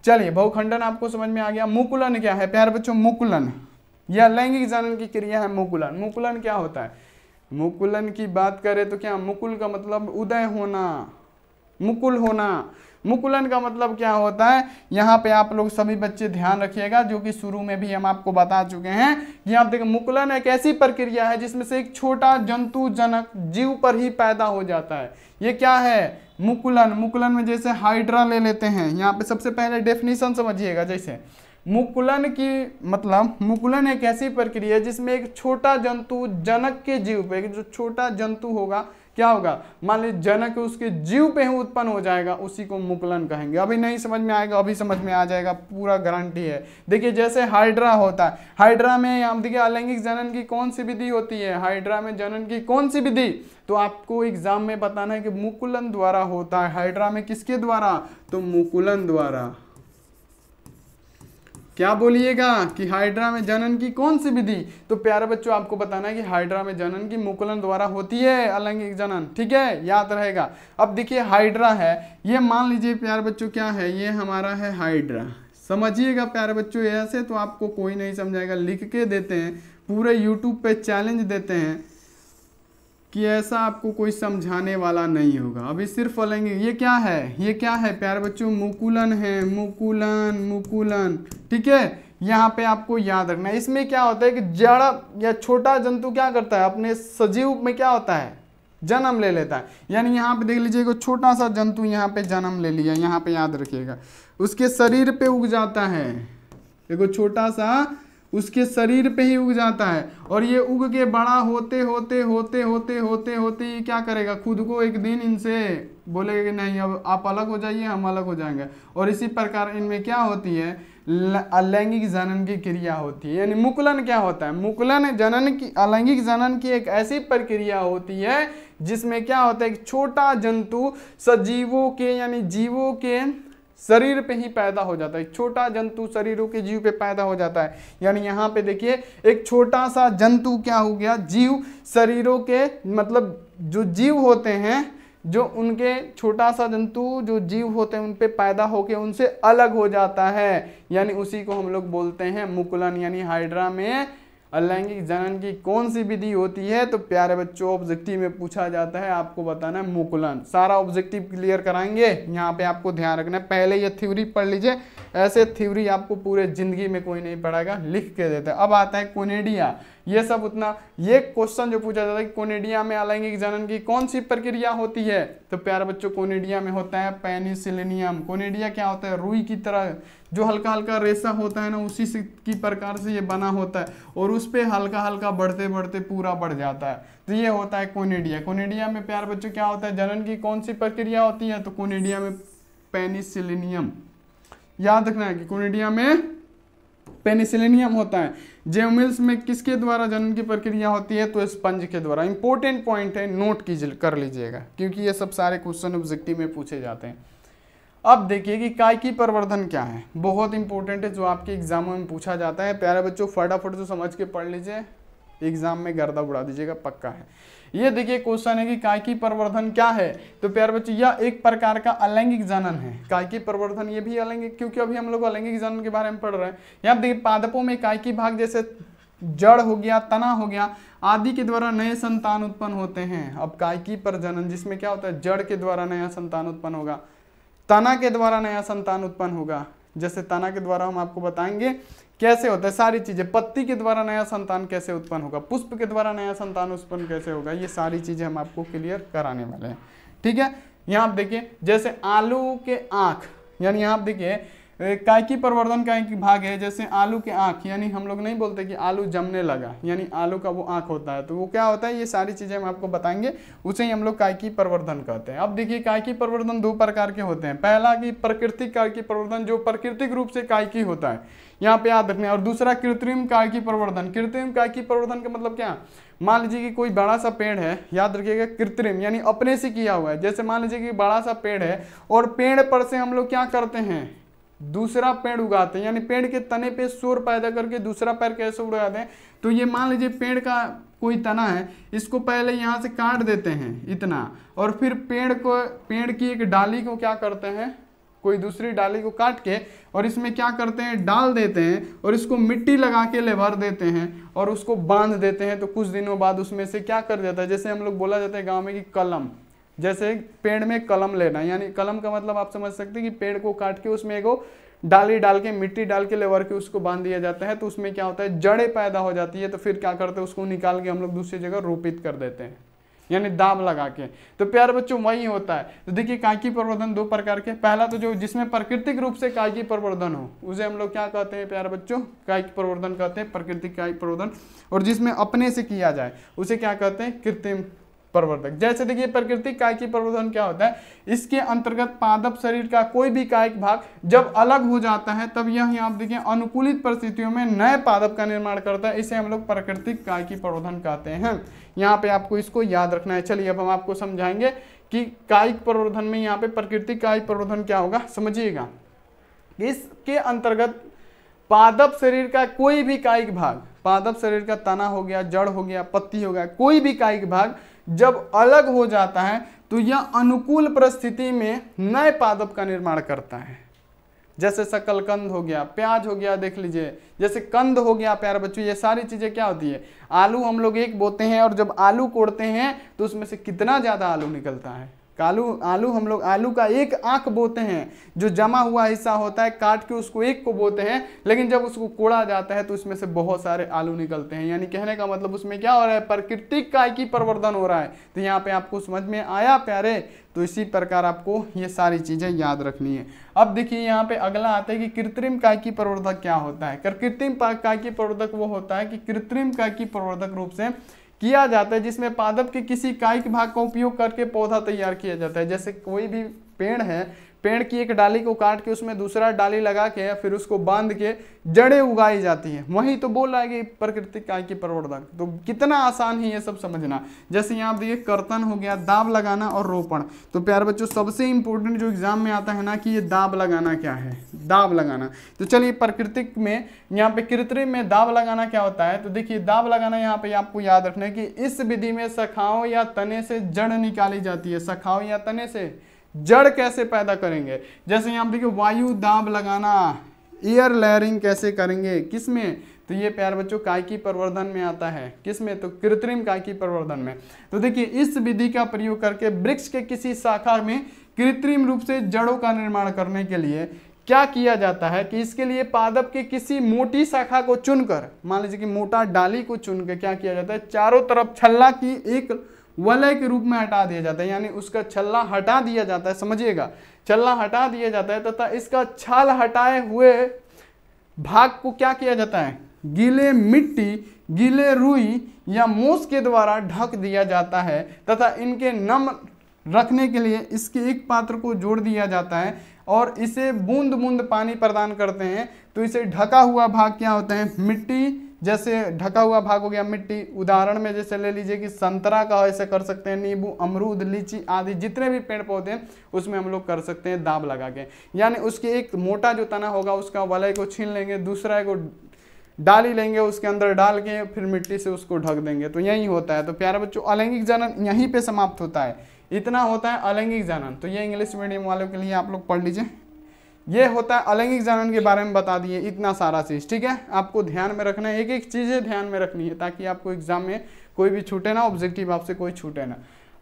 चलिए बहुखंडन आपको समझ में आ गया मुकुलन क्या है प्यार बच्चों मुकुलन यह लैंगिक जनन की क्रिया है मुकुलन मुकुलन क्या होता है मुकुलन की बात करें तो क्या मुकुल का मतलब उदय होना मुकुल होना मुकुलन का मतलब क्या होता है यहाँ पे आप लोग सभी बच्चे ध्यान रखिएगा जो कि शुरू में भी हम आपको बता चुके हैं कि आप देखें मुकुलन एक ऐसी प्रक्रिया है जिसमें से एक छोटा जंतु जनक जीव पर ही पैदा हो जाता है ये क्या है मुकुलन मुकुलन में जैसे हाइड्रा ले लेते हैं यहाँ पे सबसे पहले डेफिनेशन समझिएगा जैसे मुकुलन की मतलब मुकुलन एक ऐसी प्रक्रिया जिसमें एक छोटा जंतु जनक के जीव पे जो छोटा जंतु होगा क्या होगा मान लीजिए जनक उसके जीव पे ही उत्पन्न हो जाएगा उसी को मुकुलन कहेंगे अभी नहीं समझ में आएगा अभी समझ में आ जाएगा पूरा गारंटी है देखिए जैसे हाइड्रा होता है हाइड्रा में हम देखिए अलैंगिक जनन की कौन सी विधि होती है हाइड्रा में जनन की कौन सी विधि तो आपको एग्जाम में बताना है कि मुकुलन द्वारा होता है हाइड्रा में किसके द्वारा तो मुकुलन द्वारा क्या बोलिएगा कि हाइड्रा में जनन की कौन सी विधि तो प्यारे बच्चों आपको बताना है कि हाइड्रा में जनन की मुकुलन द्वारा होती है अलैंगिक जनन ठीक है याद रहेगा अब देखिए हाइड्रा है ये मान लीजिए प्यारे बच्चों क्या है ये हमारा है हाइड्रा समझिएगा प्यारे बच्चों ऐसे तो आपको कोई नहीं समझाएगा लिख के देते हैं पूरे यूट्यूब पर चैलेंज देते हैं कि ऐसा आपको कोई समझाने वाला नहीं होगा अभी सिर्फ फलेंगे ये क्या है ये क्या है प्यारे बच्चों मुकुलन है मुकुलन मुकुलन ठीक है यहाँ पे आपको याद रखना इसमें क्या होता है कि जड़ या छोटा जंतु क्या करता है अपने सजीव में क्या होता है जन्म ले लेता है यानी यहाँ पे देख लीजिए छोटा सा जंतु यहाँ पे जन्म ले लिया यहाँ पे याद रखिएगा उसके शरीर पे उग जाता है देखो छोटा सा उसके शरीर पे ही उग जाता है और ये उग के बड़ा होते होते होते होते होते होते ही क्या करेगा खुद को एक दिन इनसे बोलेगा कि नहीं अब आप अलग हो जाइए हम अलग हो जाएंगे और इसी प्रकार इनमें क्या होती है अलैंगिक जनन की क्रिया होती है यानी मुकुलन क्या होता है मुकुलन जनन की अलैंगिक जनन की एक ऐसी प्रक्रिया होती है जिसमें क्या होता है एक छोटा जंतु सजीवों के यानी जीवों के शरीर पे ही पैदा हो जाता है छोटा जंतु शरीरों के जीव पे पैदा हो जाता है यानी यहाँ पे देखिए एक छोटा सा जंतु क्या हो गया जीव शरीरों के मतलब जो जीव होते हैं जो उनके छोटा सा जंतु जो जीव होते हैं उन पे पैदा होके उनसे अलग हो जाता है यानी उसी को हम लोग बोलते हैं मुकुलन यानी हाइड्रा में अलैंगिक जनन की कौन सी विधि होती है तो प्यारे बच्चों ऑब्जेक्टिव में पूछा जाता है आपको बताना है मुकुलन सारा ऑब्जेक्टिव क्लियर कराएंगे यहाँ पे आपको ध्यान रखना है पहले ये थ्योरी पढ़ लीजिए ऐसे थ्योरी आपको पूरे ज़िंदगी में कोई नहीं पढ़ाएगा लिख के देते अब आता है कोनेडिया ये सब उतना ये क्वेश्चन जो पूछा जाता है कि कोनेडिया में अलैंगिक जनन की कौन सी प्रक्रिया होती है तो प्यारे बच्चों कोनेडिया में होता है पेनिसिलिनियम कोनेडिया क्या होता है रुई की तरह जो हल्का हल्का रेशा होता है ना उसी से की प्रकार से ये बना होता है और उस पर हल्का हल्का बढ़ते बढ़ते पूरा बढ़ जाता है तो ये होता है कोनेडिया कोनेडिया में प्यार बच्चों क्या होता है जनन की कौन सी प्रक्रिया होती है तो कोनेडिया में पेनिसिलिनियम याद रखना है कि कोनेडिया में पेनिसिलिनियम होता है जेमिल्स में किसके द्वारा जनन की प्रक्रिया होती है तो स्पंज के द्वारा इंपॉर्टेंट पॉइंट है नोट कीजिए कर लीजिएगा क्योंकि ये सब सारे क्वेश्चन ऑब्जेक्टिव में पूछे जाते हैं अब देखिए कि की प्रवर्धन क्या है बहुत इंपॉर्टेंट है जो आपके एग्जामों में पूछा जाता है प्यारे बच्चों फटाफट जो समझ के पढ़ लीजिए एग्जाम में गर्दा उड़ा दीजिएगा पक्का है ये देखिए क्वेश्चन है कि कायकी प्रवर्धन क्या है तो प्यार बच्चे यह एक प्रकार का अलैंगिक जनन है कायकी प्रवर्धन ये भी अलैंगिक क्योंकि अभी हम लोग अलैंगिक जनन के बारे में पढ़ रहे हैं यहाँ देखिए पादपों में कायकी भाग जैसे जड़ हो गया तना हो गया आदि के द्वारा नए संतान उत्पन्न होते हैं अब कायकी प्रजनन जिसमें क्या होता है जड़ के द्वारा नया संतान उत्पन्न होगा तना के द्वारा नया संतान उत्पन्न होगा जैसे तना के द्वारा हम आपको बताएंगे कैसे होता है सारी चीज़ें पत्ती के द्वारा नया संतान कैसे उत्पन्न होगा पुष्प के द्वारा नया संतान उत्पन्न कैसे होगा ये सारी चीज़ें हम आपको क्लियर कराने वाले हैं ठीक है यहां आप देखिए जैसे आलू के आंख यानी यहां आप देखिए कायकी प्रवर्धन का एक भाग है जैसे आलू के आँख यानी हम लोग नहीं बोलते कि आलू जमने लगा यानी आलू का वो आँख होता है तो वो क्या होता है ये सारी चीज़ें हम आपको बताएंगे उसे ही हम लोग कायकी प्रवर्धन कहते हैं अब देखिए कायकी प्रवर्धन दो प्रकार के होते हैं पहला कि प्रकृतिक कायकी प्रवर्धन जो प्राकृतिक रूप से कायकी होता है यहाँ पे याद रखने और दूसरा कृत्रिम कायकी प्रवर्धन कृत्रिम कायकी प्रवर्धन का मतलब क्या मान लीजिए कि कोई बड़ा सा पेड़ है याद रखिएगा कृत्रिम यानी अपने से किया हुआ है जैसे मान लीजिए कि बड़ा सा पेड़ है और पेड़ पर से हम लोग क्या करते हैं दूसरा पेड़ उगाते हैं यानी पेड़ के तने पे शोर पैदा करके दूसरा पैर कैसे उड़ाते हैं तो ये मान लीजिए पेड़ का कोई तना है इसको पहले यहाँ से काट देते हैं इतना और फिर पेड़ को पेड़ की एक डाली को क्या करते हैं कोई दूसरी डाली को काट के और इसमें क्या करते हैं डाल देते हैं और इसको मिट्टी लगा के भर देते हैं और उसको बांध देते हैं तो कुछ दिनों बाद उसमें से क्या कर जाता है जैसे हम लोग बोला जाता है गाँव में कि कलम जैसे पेड़ में कलम लेना यानी कलम का मतलब आप समझ सकते हैं कि पेड़ को काट के उसमें एगो डाली डाल के मिट्टी डाल के लेवर के उसको बांध दिया जाता है तो उसमें क्या होता है जड़े पैदा हो जाती है तो फिर क्या करते हैं उसको निकाल के हम लोग दूसरी जगह रोपित कर देते हैं यानी दाब लगा के तो प्यार बच्चों वही होता है तो देखिए कायकी प्रवर्धन दो प्रकार के पहला तो जो जिसमें प्राकृतिक रूप से कायकी प्रवर्धन हो उसे हम लोग क्या कहते हैं प्यार बच्चों कायिक प्रवर्धन कहते हैं प्राकृतिक कायिक प्रवर्धन और जिसमें अपने से किया जाए उसे क्या कहते हैं कृत्रिम प्रवर्धक जैसे देखिए प्राकृतिक काय की प्रवर्धन क्या होता है इसके अंतर्गत पादप शरीर का कोई भी कायिक भाग जब अलग हो जाता है तब यह आप देखिए अनुकूलित परिस्थितियों में नए पादप का निर्माण करता है इसे हम लोग प्राकृतिक काय की प्रवर्धन कहते हैं यहाँ पे आपको इसको याद रखना है चलिए अब हम आपको समझाएंगे कि कायिक प्रवर्धन में यहाँ पे प्राकृतिक कायिक प्रवर्धन क्या होगा समझिएगा इसके अंतर्गत पादप शरीर का कोई भी कायिक भाग पादप शरीर का तना हो गया जड़ हो गया पत्ती हो गया कोई भी कायिक भाग जब अलग हो जाता है तो यह अनुकूल परिस्थिति में नए पादप का निर्माण करता है जैसे सकलकंद हो गया प्याज हो गया देख लीजिए जैसे कंद हो गया प्यार बच्चों ये सारी चीज़ें क्या होती है आलू हम लोग एक बोते हैं और जब आलू कोड़ते हैं तो उसमें से कितना ज़्यादा आलू निकलता है आलू आलू हम लोग आलू का एक आंख बोते हैं जो जमा हुआ हिस्सा होता है काट के उसको एक को बोते हैं लेकिन जब उसको कोड़ा जाता है तो उसमें से बहुत सारे आलू निकलते हैं यानी कहने का मतलब उसमें क्या हो रहा है प्राकृतिक काय की परिवर्तन हो रहा है तो यहाँ पे आपको समझ में आया प्यारे तो इसी प्रकार आपको ये सारी चीज़ें याद रखनी है अब देखिए यहाँ पे अगला आता है कि कृत्रिम काय की प्रवर्धक क्या होता है कृत्रिम काय की प्रवर्धक वो होता है कि कृत्रिम काय की प्रवर्धक रूप से किया जाता है जिसमें पादप के किसी कायिक भाग का उपयोग करके पौधा तैयार किया जाता है जैसे कोई भी पेड़ है पेड़ की एक डाली को काट के उसमें दूसरा डाली लगा के या फिर उसको बांध के जड़ें उगाई जाती हैं वही तो बोल रहा है कि प्रकृतिक काय की प्रवर्धक तो कितना आसान है ये सब समझना जैसे यहाँ आप देखिए कर्तन हो गया दाब लगाना और रोपण तो प्यार बच्चों सबसे इंपॉर्टेंट जो एग्जाम में आता है ना कि ये दाब लगाना क्या है दाब लगाना तो चलिए प्रकृतिक में यहाँ पे कृत्रिम में दाब लगाना क्या होता है तो देखिए दाब लगाना यहाँ पे आपको याद रखना है कि इस विधि में सखाओं या तने से जड़ निकाली जाती है सखाओं या तने से जड़ कैसे पैदा करेंगे जैसे यहाँ देखिए वायु दाब लगाना एयर लेयरिंग कैसे करेंगे किस में तो ये प्यार बच्चों काय की प्रवर्धन में आता है किस में तो कृत्रिम काय की प्रवर्धन में तो देखिए इस विधि का प्रयोग करके वृक्ष के किसी शाखा में कृत्रिम रूप से जड़ों का निर्माण करने के लिए क्या किया जाता है कि इसके लिए पादप के किसी मोटी शाखा को चुनकर मान लीजिए कि मोटा डाली को चुनकर क्या किया जाता है चारों तरफ छल्ला की एक वलय के रूप में हटा दिया जाता है यानी उसका छल्ला हटा दिया जाता है समझिएगा छल्ला हटा दिया जाता है तथा इसका छल हटाए हुए भाग को क्या किया जाता है गीले मिट्टी गीले रुई या मोस के द्वारा ढक दिया जाता है तथा इनके नम रखने के लिए इसके एक पात्र को जोड़ दिया जाता है और इसे बूंद बूंद पानी प्रदान करते हैं तो इसे ढका हुआ भाग क्या होता है मिट्टी जैसे ढका हुआ भाग हो गया मिट्टी उदाहरण में जैसे ले लीजिए कि संतरा का ऐसे कर सकते हैं नींबू अमरूद लीची आदि जितने भी पेड़ पौधे हैं उसमें हम लोग कर सकते हैं दाब लगा के यानी उसके एक मोटा जो तना होगा उसका वलय को छीन लेंगे दूसरा को डाल ही लेंगे उसके अंदर डाल के फिर मिट्टी से उसको ढक देंगे तो यही होता है तो प्यारे बच्चों अलैंगिक जनन यहीं पे समाप्त होता है इतना होता है अलैंगिक जनन तो ये इंग्लिश मीडियम वालों के लिए आप लोग पढ़ लीजिए ये होता है अलैंगिक जनन के बारे में बता दिए इतना सारा चीज़ ठीक है आपको ध्यान में रखना है एक एक चीज़ें ध्यान में रखनी है ताकि आपको एग्जाम में कोई भी छूटे ना ऑब्जेक्टिव आपसे कोई छूटे ना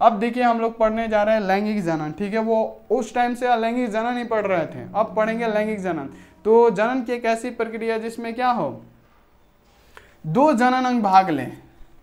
अब देखिए हम लोग पढ़ने जा रहे हैं लैंगिक जनन ठीक है वो उस टाइम से अलैंगिक जनन ही पढ़ रहे थे अब पढ़ेंगे लैंगिक जनन तो जनन की एक ऐसी प्रक्रिया जिसमें क्या हो दो जनन अंग भाग लें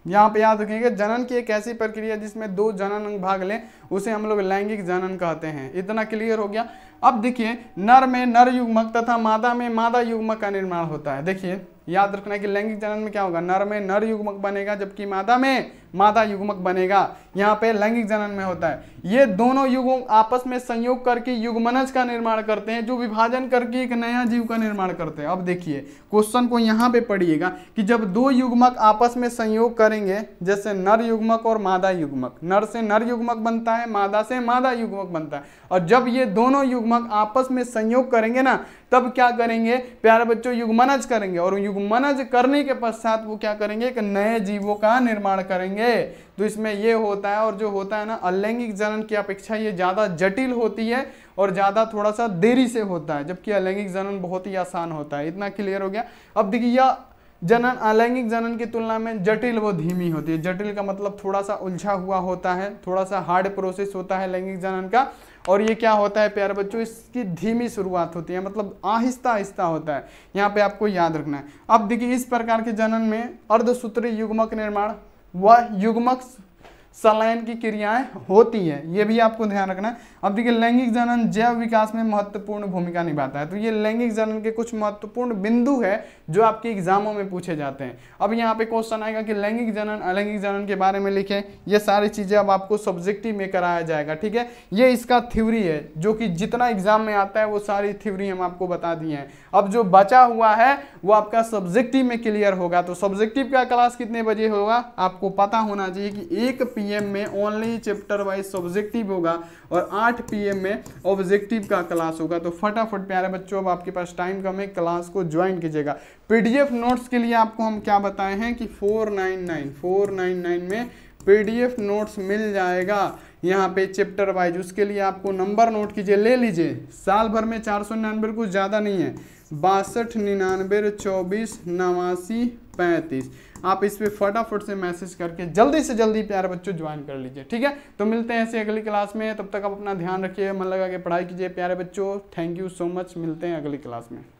यहाँ पे याद रखेंगे जनन की एक ऐसी प्रक्रिया जिसमें दो जनन अंग भाग लें उसे हम लोग लैंगिक जनन कहते हैं इतना क्लियर हो गया अब देखिए नर में नर युग्मक तथा मादा में मादा युग्मक का निर्माण होता है देखिए याद रखना कि लैंगिक जनन में क्या होगा नर में नर युग्मक बनेगा जबकि मादा में मादा युग्मक बनेगा यहाँ पे लैंगिक जनन में होता है ये दोनों युग आपस में संयोग करके युग्मनज का निर्माण करते हैं जो विभाजन करके एक नया जीव का निर्माण करते हैं अब देखिए क्वेश्चन को यहाँ पे पढ़िएगा कि जब दो युग्मक आपस में संयोग करेंगे जैसे नर युग्मक और मादा युग्मक नर से नर युग्मक बनता है मादा से मादा युग्मक बनता है और जब ये दोनों युग्मक युग्मक आपस में संयोग करेंगे ना तब क्या करेंगे प्यारे बच्चों युग्मनज करेंगे और युग्मनज करने के पश्चात वो क्या करेंगे एक नए जीवों का निर्माण करेंगे तो इसमें ये होता है और जो होता है ना अलैंगिक जनन की अपेक्षा ये ज़्यादा जटिल होती है और ज़्यादा थोड़ा सा देरी से होता है जबकि अलैंगिक जनन बहुत ही आसान होता है इतना क्लियर हो गया अब देखिए यह जनन अलैंगिक जनन की तुलना में जटिल वो धीमी होती है जटिल का मतलब थोड़ा सा उलझा हुआ होता है थोड़ा सा हार्ड प्रोसेस होता है लैंगिक जनन का और ये क्या होता है प्यारे बच्चों इसकी धीमी शुरुआत होती है मतलब आहिस्ता आहिस्ता होता है यहाँ पे आपको याद रखना है अब देखिए इस प्रकार के जनन में अर्धसूत्री युग्मक निर्माण व युग्मक सलायन की क्रियाएं होती हैं ये भी आपको ध्यान रखना है अब देखिए लैंगिक जनन जैव विकास में महत्वपूर्ण भूमिका निभाता है तो ये लैंगिक जनन के कुछ महत्वपूर्ण बिंदु है जो आपके एग्जामों में पूछे जाते हैं अब यहाँ पे क्वेश्चन आएगा कि लैंगिक जनन अलैंगिक जनन के बारे में लिखें ये सारी चीज़ें अब आपको सब्जेक्टिव में कराया जाएगा ठीक है ये इसका थ्यूरी है जो कि जितना एग्जाम में आता है वो सारी थ्यूरी हम आपको बता दिए हैं अब जो बचा हुआ है वो आपका सब्जेक्टिव में क्लियर होगा तो सब्जेक्टिव का क्लास कितने बजे होगा आपको पता होना चाहिए कि एक पी में ओनली चैप्टर वाइज सब्जेक्टिव होगा और आठ पी में ऑब्जेक्टिव का क्लास होगा तो फटाफट प्यारे बच्चों अब आपके पास टाइम कम है क्लास को ज्वाइन कीजिएगा पी नोट्स के लिए आपको हम क्या बताए हैं कि फोर नाइन में पीडीएफ नोट्स मिल जाएगा यहाँ पे चैप्टर वाइज उसके लिए आपको नंबर नोट कीजिए ले लीजिए साल भर में चार सौ निन्यानवे कुछ ज़्यादा नहीं है बासठ निन्यानवे चौबीस नवासी पैंतीस आप इस पर फटाफट से मैसेज करके जल्दी से जल्दी प्यारे बच्चों ज्वाइन कर लीजिए ठीक है तो मिलते हैं ऐसे अगली क्लास में तब तक आप अपना ध्यान रखिए मन लगा के पढ़ाई कीजिए प्यारे बच्चों थैंक यू सो मच मिलते हैं अगली क्लास में